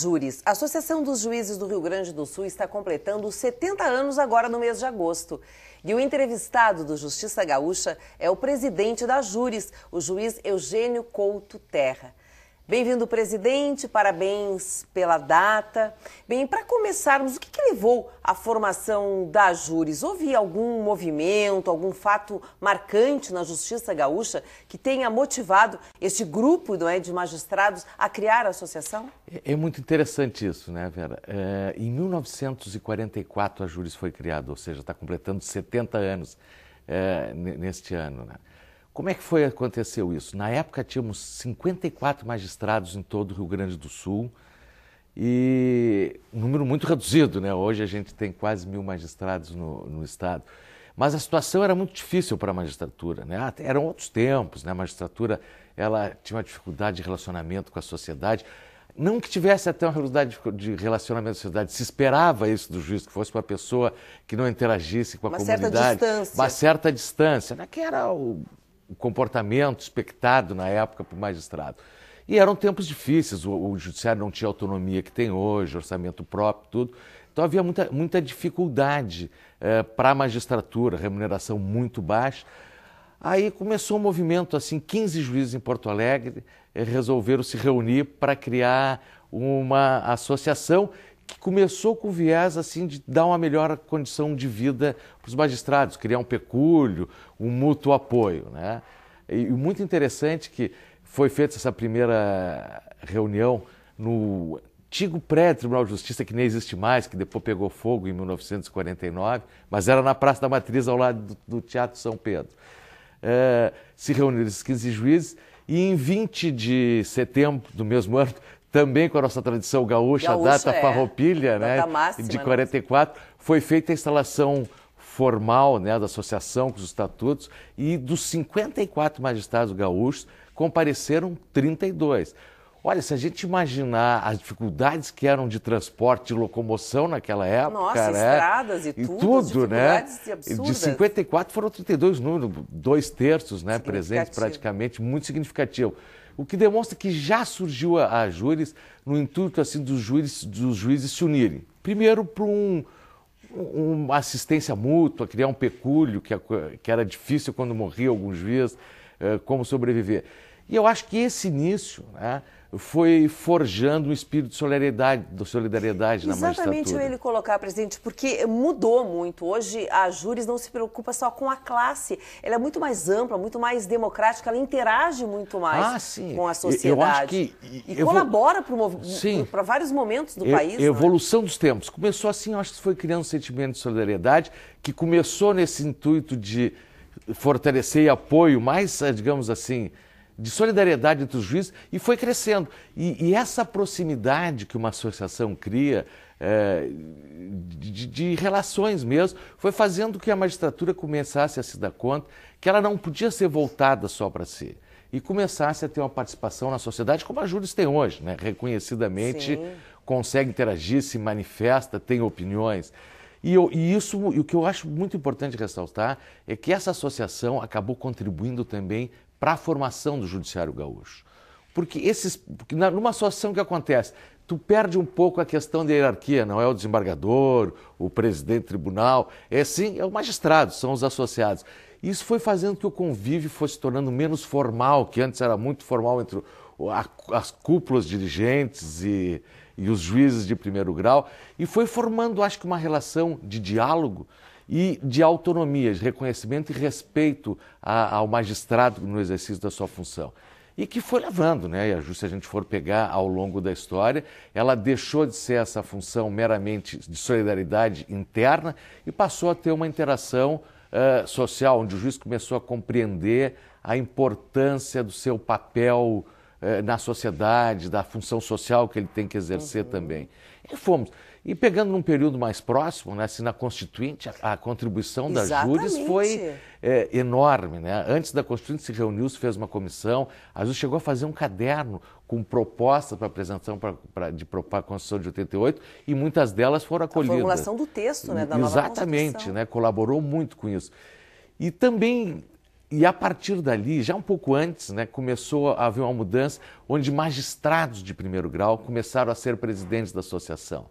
Júris, a Associação dos Juízes do Rio Grande do Sul está completando 70 anos agora no mês de agosto. E o entrevistado do Justiça Gaúcha é o presidente da Júris, o juiz Eugênio Couto Terra. Bem-vindo, presidente, parabéns pela data. Bem, para começarmos, o que, que levou à formação da Júris? Houve algum movimento, algum fato marcante na Justiça Gaúcha que tenha motivado este grupo não é, de magistrados a criar a associação? É, é muito interessante isso, né, Vera? É, em 1944 a Júris foi criada, ou seja, está completando 70 anos é, neste ano, né? Como é que foi aconteceu isso? Na época tínhamos 54 magistrados em todo o Rio Grande do Sul e um número muito reduzido, né? Hoje a gente tem quase mil magistrados no, no estado. Mas a situação era muito difícil para a magistratura, né? Eram outros tempos, né? A magistratura ela tinha uma dificuldade de relacionamento com a sociedade. Não que tivesse até uma dificuldade de relacionamento com a sociedade, se esperava isso do juiz, que fosse uma pessoa que não interagisse com a uma comunidade. Uma certa distância. Uma certa distância, né? que era o, o comportamento expectado na época por magistrado. E eram tempos difíceis, o, o judiciário não tinha autonomia que tem hoje, orçamento próprio, tudo. Então havia muita, muita dificuldade eh, para a magistratura, remuneração muito baixa. Aí começou um movimento, assim, 15 juízes em Porto Alegre eh, resolveram se reunir para criar uma associação começou com o viés assim de dar uma melhor condição de vida para os magistrados, criar um pecúlio, um mútuo apoio, né? E muito interessante que foi feita essa primeira reunião no antigo pré-Tribunal de Justiça, que nem existe mais, que depois pegou fogo em 1949, mas era na Praça da Matriz, ao lado do, do Teatro São Pedro. É, se reuniram esses 15 juízes e em 20 de setembro do mesmo ano também com a nossa tradição gaúcha, a data é. farroupilha, data né, máxima, de 44, né? foi feita a instalação formal né, da associação com os estatutos e dos 54 magistrados gaúchos compareceram 32. Olha, se a gente imaginar as dificuldades que eram de transporte, de locomoção naquela época. Nossa, né? estradas e tudo. E tudo, né? De 54 foram 32 números, dois terços, né? Presentes praticamente, muito significativo o que demonstra que já surgiu a, a Júris no intuito assim dos juízes, dos juízes se unirem. Primeiro para um, uma assistência mútua, criar um pecúlio que, é, que era difícil quando morria alguns juiz, eh, como sobreviver. E eu acho que esse início, né, foi forjando um espírito de solidariedade, de solidariedade na magistratura. Exatamente eu ele colocar, presidente, porque mudou muito. Hoje a Júris não se preocupa só com a classe, ela é muito mais ampla, muito mais democrática, ela interage muito mais ah, com a sociedade. Eu, acho que, e colabora para vários momentos do eu, país. Né? Evolução dos tempos. Começou assim, eu acho que foi criando um sentimento de solidariedade, que começou nesse intuito de fortalecer e apoio mais, eh, digamos assim, de solidariedade entre os juízes e foi crescendo. E, e essa proximidade que uma associação cria, é, de, de, relações mesmo, foi fazendo que a magistratura começasse a se dar conta que ela não podia ser voltada só para si e começasse a ter uma participação na sociedade como a Júris tem hoje, né? reconhecidamente Sim. consegue interagir, se manifesta, tem opiniões. E, eu, e isso, e o que eu acho muito importante ressaltar é que essa associação acabou contribuindo também para a formação do judiciário gaúcho. Porque esses, porque numa associação que acontece, tu perde um pouco a questão da hierarquia, não é o desembargador, o presidente do tribunal, é sim, é o magistrado, são os associados. Isso foi fazendo que o convívio fosse tornando menos formal, que antes era muito formal entre as cúpulas dirigentes e, e os juízes de primeiro grau, e foi formando, acho que, uma relação de diálogo e de autonomia, de reconhecimento e respeito a, ao magistrado no exercício da sua função. E que foi levando, né? E a justiça, se a gente for pegar ao longo da história, ela deixou de ser essa função meramente de solidariedade interna e passou a ter uma interação uh, social, onde o juiz começou a compreender a importância do seu papel eh, na sociedade, da função social que ele tem que exercer uhum. também. E fomos. E pegando num período mais próximo, né, assim, na Constituinte, a, a contribuição das Júris foi é, enorme. Né? Antes da Constituinte se reuniu, se fez uma comissão, a Júlia chegou a fazer um caderno com propostas para apresentação pra, pra, de para a Constituição de 88 e muitas delas foram acolhidas. A formulação do texto, né, da Exatamente, nova Exatamente, né, colaborou muito com isso. E também e a partir dali, já um pouco antes, né, começou a haver uma mudança onde magistrados de primeiro grau começaram a ser presidentes da associação.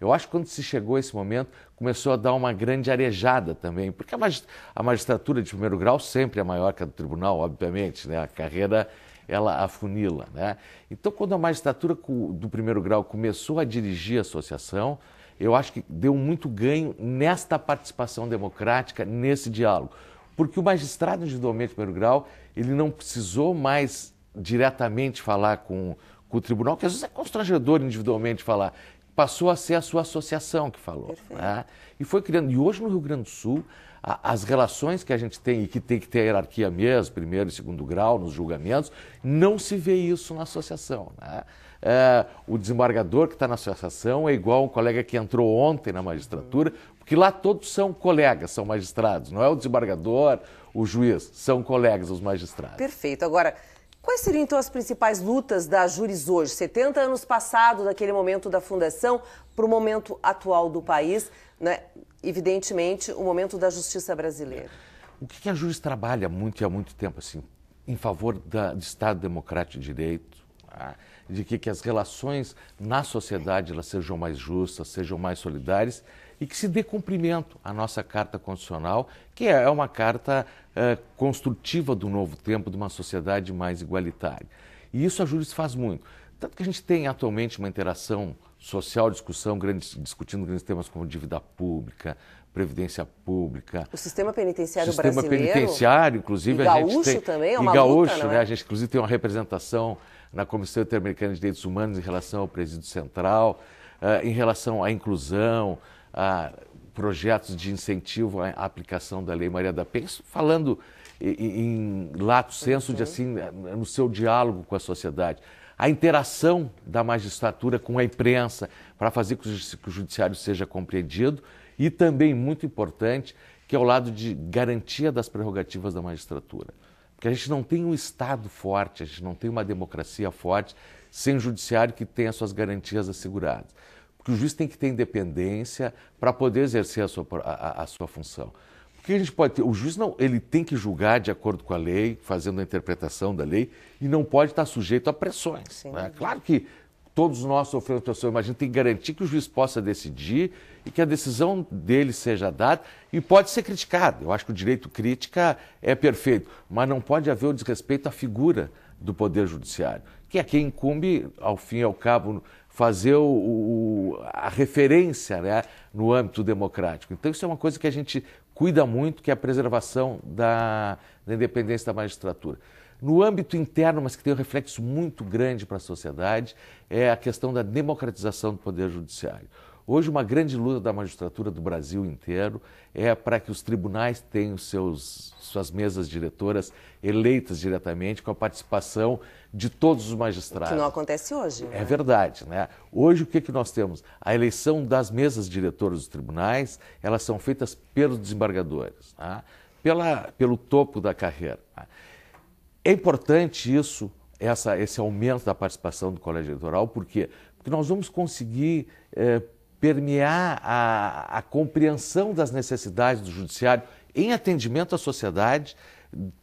Eu acho que quando se chegou a esse momento, começou a dar uma grande arejada também, porque a, magistratura de primeiro grau sempre é maior que a do tribunal, obviamente, né? a carreira ela afunila. Né? Então, quando a magistratura do primeiro grau começou a dirigir a associação, eu acho que deu muito ganho nesta participação democrática, nesse diálogo porque o magistrado individualmente de primeiro grau, ele não precisou mais diretamente falar com, com o tribunal, que às vezes é constrangedor individualmente falar, passou a ser a sua associação que falou. Né? E foi criando. E hoje no Rio Grande do Sul, a, as relações que a gente tem, e que tem que ter hierarquia mesmo, primeiro e segundo grau, nos julgamentos, não se vê isso na associação. Né? É, o desembargador que está na associação é igual um colega que entrou ontem na magistratura, porque lá todos são colegas, são magistrados, não é o desembargador, o juiz, são colegas os magistrados. Perfeito. Agora, quais seriam então as principais lutas da Júris hoje, 70 anos passados daquele momento da fundação para o momento atual do país, né? evidentemente o momento da justiça brasileira? O que a Júris trabalha muito e há muito tempo assim, em favor da, do Estado democrático de direito, de que, que as relações na sociedade elas sejam mais justas, sejam mais solidárias e que se dê cumprimento à nossa Carta Constitucional, que é uma carta eh, construtiva do novo tempo, de uma sociedade mais igualitária. E isso a se faz muito. Tanto que a gente tem atualmente uma interação social, discussão, discutindo grandes temas como dívida pública, previdência pública. O sistema penitenciário sistema brasileiro. Sistema penitenciário, inclusive. E a gaúcho gente tem, também, é uma e gaúcho, luta, né? É? A gente, inclusive, tem uma representação na Comissão Interamericana de Direitos Humanos em relação ao presídio central, ah, em relação à inclusão, a projetos de incentivo à aplicação da Lei Maria da Penha, falando em, lato senso de uhum. assim no seu diálogo com a sociedade. A interação da magistratura com a imprensa para fazer com que o judiciário seja compreendido e também muito importante, que é o lado de garantia das prerrogativas da magistratura que a gente não tem um Estado forte, a gente não tem uma democracia forte sem um judiciário que tenha suas garantias asseguradas. Porque o juiz tem que ter independência para poder exercer a sua, a, a sua função. Porque a gente pode ter, o juiz não, ele tem que julgar de acordo com a lei, fazendo a interpretação da lei, e não pode estar sujeito a pressões. Né? Claro que Todos nós sofremos pressão. gente tem que garantir que o juiz possa decidir e que a decisão dele seja dada e pode ser criticado. Eu acho que o direito crítica é perfeito, mas não pode haver o desrespeito à figura do Poder Judiciário, que é quem incumbe, ao fim e ao cabo, fazer o, o, a referência né, no âmbito democrático. Então, isso é uma coisa que a gente cuida muito, que é a preservação da, da independência da magistratura. No âmbito interno, mas que tem um reflexo muito grande para a sociedade, é a questão da democratização do poder judiciário. Hoje, uma grande luta da magistratura do Brasil inteiro é para que os tribunais tenham seus, suas mesas diretoras eleitas diretamente com a participação de todos os magistrados. O que não acontece hoje. Né? É verdade. Né? Hoje, o que, que nós temos? A eleição das mesas diretoras dos tribunais, elas são feitas pelos desembargadores, né? Pela, pelo topo da carreira. Né? É importante isso, essa, esse aumento da participação do colégio eleitoral, por quê? Porque nós vamos conseguir é, permear a, a compreensão das necessidades do judiciário em atendimento à sociedade,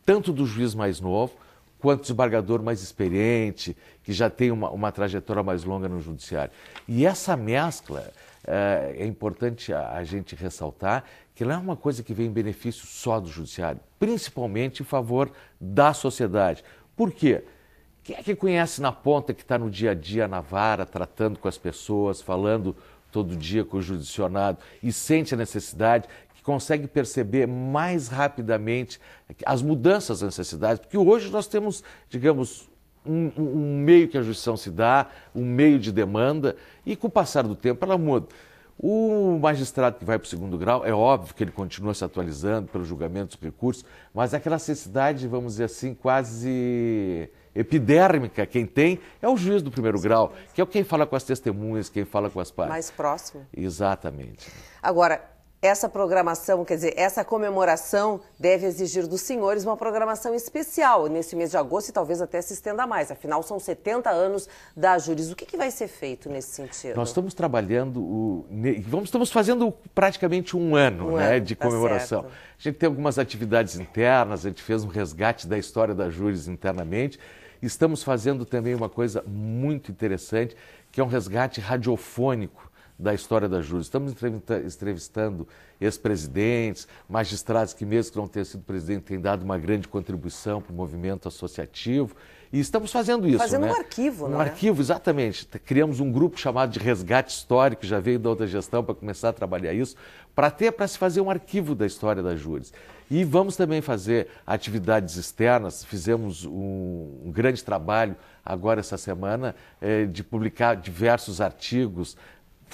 tanto do juiz mais novo quanto desembargador mais experiente, que já tem uma, uma trajetória mais longa no judiciário. E essa mescla, é, é importante a, a gente ressaltar que não é uma coisa que vem em benefício só do judiciário, principalmente em favor da sociedade. Por quê? Quem é que conhece na ponta que está no dia a dia na vara, tratando com as pessoas, falando todo dia com o judicionado e sente a necessidade que consegue perceber mais rapidamente as mudanças nas necessidades, porque hoje nós temos, digamos, um, um, meio que a justiça se dá, um meio de demanda, e com o passar do tempo ela muda. O magistrado que vai para o segundo grau, é óbvio que ele continua se atualizando pelos julgamentos, recursos, mas aquela necessidade, vamos dizer assim, quase epidérmica, quem tem, é o juiz do primeiro Sim. grau, que é quem fala com as testemunhas, quem fala com as partes. Mais próximo. Exatamente. Agora, essa programação, quer dizer, essa comemoração deve exigir dos senhores uma programação especial nesse mês de agosto e talvez até se estenda mais. Afinal, são 70 anos da Júris. O que, que vai ser feito nesse sentido? Nós estamos trabalhando, o, vamos, estamos fazendo praticamente um ano um né, ano, de tá comemoração. Tá a gente tem algumas atividades internas, a gente fez um resgate da história da Júris internamente. Estamos fazendo também uma coisa muito interessante, que é um resgate radiofônico da história da Júlia. Estamos entrevistando ex-presidentes, magistrados que, mesmo que não tenham sido presidente, têm dado uma grande contribuição para o movimento associativo. E estamos fazendo isso. Fazendo né? um arquivo, né? Um arquivo, exatamente. Criamos um grupo chamado de Resgate Histórico, já veio da outra gestão para começar a trabalhar isso, para ter, para se fazer um arquivo da história da Júlia. E vamos também fazer atividades externas. Fizemos um, um grande trabalho agora essa semana eh, de publicar diversos artigos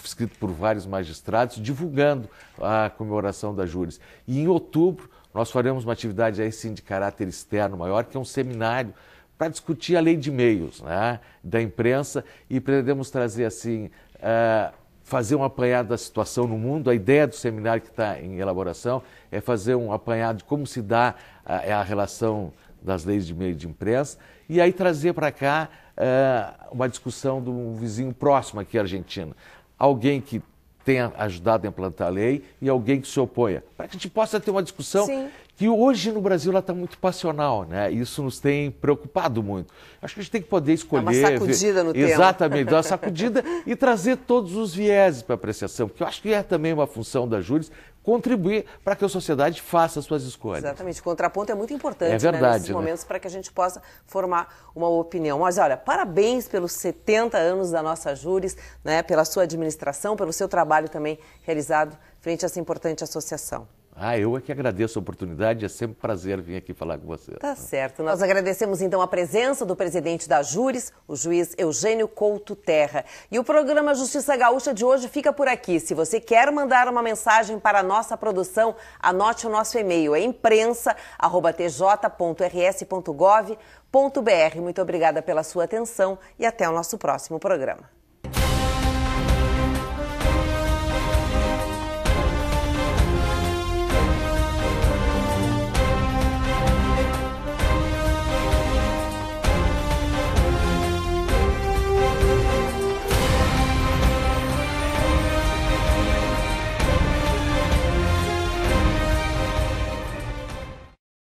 escrito por vários magistrados, divulgando a comemoração da Júris. E em outubro, nós faremos uma atividade aí sim de caráter externo maior, que é um seminário para discutir a lei de meios né, da imprensa e pretendemos trazer assim. Uh, fazer um apanhado da situação no mundo. A ideia do seminário que está em elaboração é fazer um apanhado de como se dá a, eh, a relação das leis de meio de imprensa e aí trazer para cá uh, uma discussão do vizinho próximo aqui, Argentina alguém que tenha ajudado a implantar a lei e alguém que se oponha, para que a gente possa ter uma discussão Sim que hoje no Brasil ela está muito passional, né? Isso nos tem preocupado muito. Acho que a gente tem que poder escolher. Dá uma sacudida no exatamente, tema. Exatamente, dar uma sacudida e trazer todos os vieses para apreciação, porque eu acho que é também uma função da júris contribuir para que a sociedade faça suas escolhas. Exatamente, o contraponto é muito importante é né, verdade, né? nesses né? momentos para que a gente possa formar uma opinião. Mas olha, parabéns pelos 70 anos da nossa Júris, né? pela sua administração, pelo seu trabalho também realizado frente a essa importante associação. Ah, eu é que agradeço a oportunidade, é sempre um prazer vir aqui falar com você. Tá ah. certo. Nós agradecemos então a presença do presidente da Júris, o juiz Eugênio Couto Terra. E o programa Justiça Gaúcha de hoje fica por aqui. Se você quer mandar uma mensagem para a nossa produção, anote o nosso e-mail, é imprensa@tj.rs.gov.br. Muito obrigada pela sua atenção e até o nosso próximo programa.